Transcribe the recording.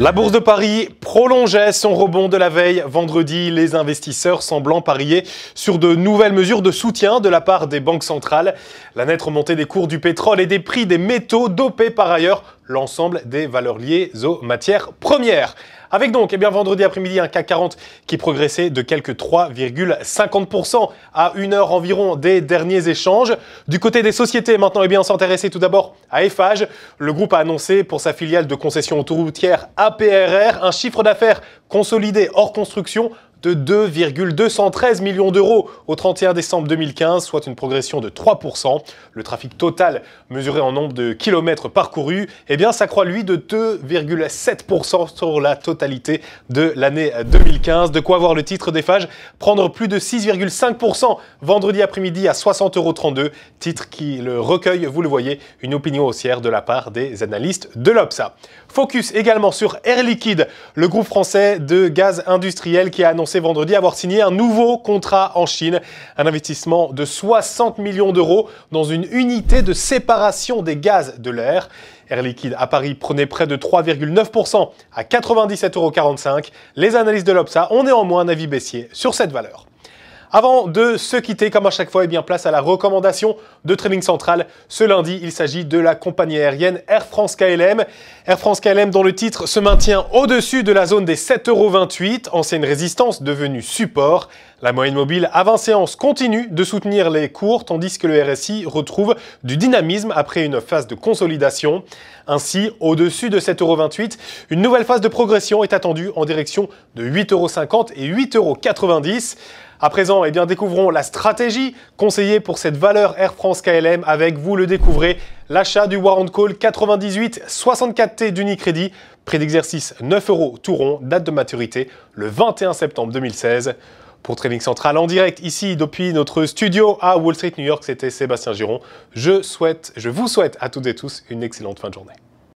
La bourse de Paris prolongeait son rebond de la veille. Vendredi, les investisseurs semblant parier sur de nouvelles mesures de soutien de la part des banques centrales. La nette remontée des cours du pétrole et des prix des métaux dopés par ailleurs l'ensemble des valeurs liées aux matières premières. Avec donc, eh bien, vendredi après-midi, un CAC 40 qui progressait de quelques 3,50% à une heure environ des derniers échanges. Du côté des sociétés, maintenant, eh bien, on s'intéressait tout d'abord à Eiffage. Le groupe a annoncé pour sa filiale de concession autoroutière APRR un chiffre d'affaires consolidé hors construction de 2,213 millions d'euros au 31 décembre 2015, soit une progression de 3%. Le trafic total, mesuré en nombre de kilomètres parcourus, eh bien, s'accroît lui de 2,7% sur la totalité de l'année 2015. De quoi voir le titre des phages prendre plus de 6,5% vendredi après-midi à 60,32 euros, titre qui le recueille, vous le voyez, une opinion haussière de la part des analystes de l'OPSA. Focus également sur Air Liquide, le groupe français de gaz industriel qui a annoncé vendredi avoir signé un nouveau contrat en Chine, un investissement de 60 millions d'euros dans une unité de séparation des gaz de l'air. Air Liquide à Paris prenait près de 3,9% à 97,45 euros. Les analystes de l'OPSA ont néanmoins un avis baissier sur cette valeur. Avant de se quitter, comme à chaque fois, et eh bien, place à la recommandation de Trading Central. Ce lundi, il s'agit de la compagnie aérienne Air France KLM. Air France KLM, dont le titre se maintient au-dessus de la zone des 7,28€, ancienne résistance devenue support. La moyenne mobile 20 séance continue de soutenir les cours, tandis que le RSI retrouve du dynamisme après une phase de consolidation. Ainsi, au-dessus de 7,28€, une nouvelle phase de progression est attendue en direction de 8,50€ et 8,90€. À présent, eh bien, découvrons la stratégie conseillée pour cette valeur Air France KLM avec, vous le découvrez, l'achat du Warrant Call 98-64T d'Unicredit, prix d'exercice 9 euros tout rond, date de maturité le 21 septembre 2016. Pour Trading Central en direct, ici depuis notre studio à Wall Street, New York, c'était Sébastien Giron. Je, souhaite, je vous souhaite à toutes et tous une excellente fin de journée.